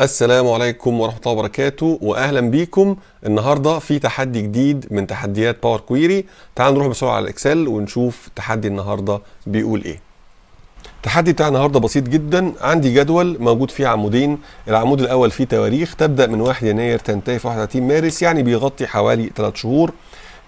السلام عليكم ورحمة الله وبركاته وأهلا بيكم النهاردة في تحدي جديد من تحديات باور كويري تعالوا نروح بسرعة على الإكسل ونشوف تحدي النهاردة بيقول إيه التحدي بتاع النهاردة بسيط جدا عندي جدول موجود فيه عمودين العمود الأول فيه تواريخ تبدأ من 1 يناير تنتهي في 31 مارس يعني بيغطي حوالي 3 شهور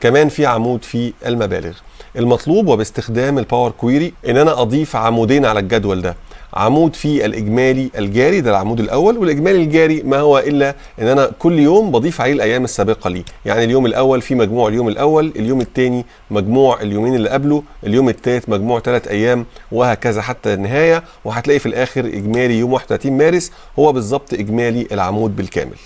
كمان في عمود فيه المبالغ المطلوب وباستخدام الباور كويري ان انا اضيف عمودين على الجدول ده عمود فيه الاجمالي الجاري ده العمود الاول والاجمالي الجاري ما هو الا ان انا كل يوم بضيف عليه الايام السابقه ليه يعني اليوم الاول في مجموع اليوم الاول اليوم الثاني مجموع اليومين اللي قبله اليوم الثالث مجموع ثلاث ايام وهكذا حتى النهايه وهتلاقي في الاخر اجمالي يوم 31 مارس هو بالظبط اجمالي العمود بالكامل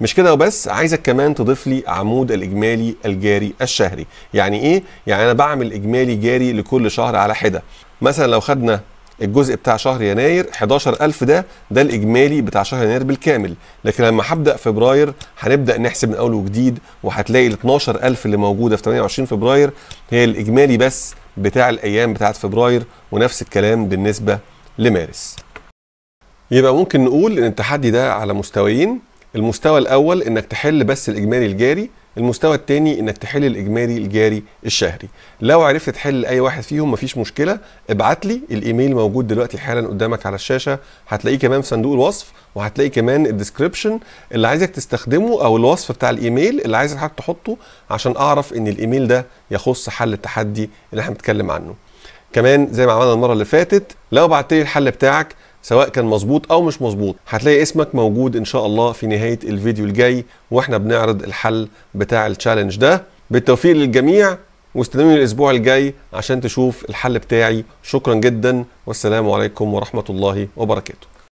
مش كده وبس عايزك كمان تضيف لي عمود الاجمالي الجاري الشهري يعني ايه يعني انا بعمل اجمالي جاري لكل شهر على حده مثلا لو خدنا الجزء بتاع شهر يناير 11000 ده ده الاجمالي بتاع شهر يناير بالكامل لكن لما هبدا فبراير هنبدا نحسب من اول وجديد وهتلاقي ال 12000 اللي موجوده في 28 فبراير هي الاجمالي بس بتاع الايام بتاعه فبراير ونفس الكلام بالنسبه لمارس يبقى ممكن نقول ان التحدي ده على مستويين المستوى الاول انك تحل بس الاجمالي الجاري المستوى الثاني انك تحل الاجمالي الجاري الشهري لو عرفت تحل اي واحد فيهم مفيش مشكله ابعت لي الايميل موجود دلوقتي حالا قدامك على الشاشه هتلاقيه كمان في صندوق الوصف وهتلاقي كمان الديسكربشن اللي عايزك تستخدمه او الوصف بتاع الايميل اللي عايزك حضرتك تحطه عشان اعرف ان الايميل ده يخص حل التحدي اللي احنا بنتكلم عنه كمان زي ما عملنا المره اللي فاتت لو بعت لي الحل بتاعك سواء كان مظبوط او مش مظبوط هتلاقي اسمك موجود ان شاء الله في نهايه الفيديو الجاي واحنا بنعرض الحل بتاع التشالنج ده بالتوفيق للجميع واستنوني الاسبوع الجاي عشان تشوف الحل بتاعي شكرا جدا والسلام عليكم ورحمه الله وبركاته